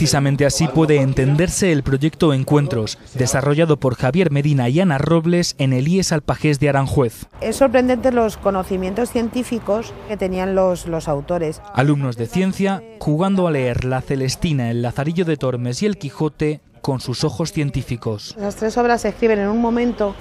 Precisamente así puede entenderse el proyecto Encuentros, desarrollado por Javier Medina y Ana Robles en el IES Alpajés de Aranjuez. Es sorprendente los conocimientos científicos que tenían los, los autores. Alumnos de ciencia jugando a leer La Celestina, El Lazarillo de Tormes y El Quijote con sus ojos científicos. Las tres obras se escriben en un momento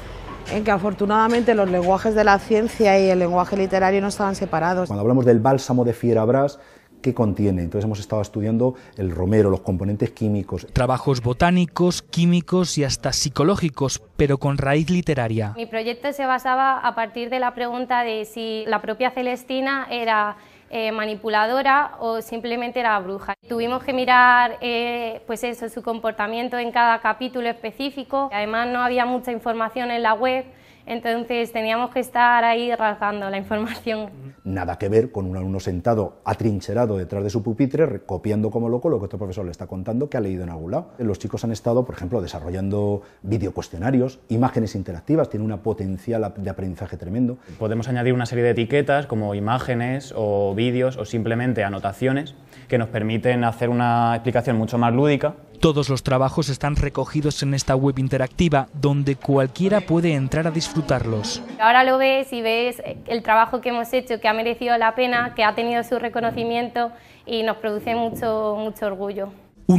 en que afortunadamente los lenguajes de la ciencia y el lenguaje literario no estaban separados. Cuando hablamos del bálsamo de Fierabras, qué contiene. Entonces hemos estado estudiando el romero, los componentes químicos. Trabajos botánicos, químicos y hasta psicológicos, pero con raíz literaria. Mi proyecto se basaba a partir de la pregunta de si la propia Celestina era eh, manipuladora o simplemente era bruja. Tuvimos que mirar eh, pues eso, su comportamiento en cada capítulo específico. Además no había mucha información en la web entonces teníamos que estar ahí rasgando la información. Nada que ver con un alumno sentado atrincherado detrás de su pupitre, copiando como loco lo que otro profesor le está contando que ha leído en algún lado. Los chicos han estado, por ejemplo, desarrollando videocuestionarios, imágenes interactivas, tiene una potencial de aprendizaje tremendo. Podemos añadir una serie de etiquetas como imágenes o vídeos o simplemente anotaciones que nos permiten hacer una explicación mucho más lúdica todos los trabajos están recogidos en esta web interactiva donde cualquiera puede entrar a disfrutarlos. Ahora lo ves y ves el trabajo que hemos hecho, que ha merecido la pena, que ha tenido su reconocimiento y nos produce mucho, orgullo.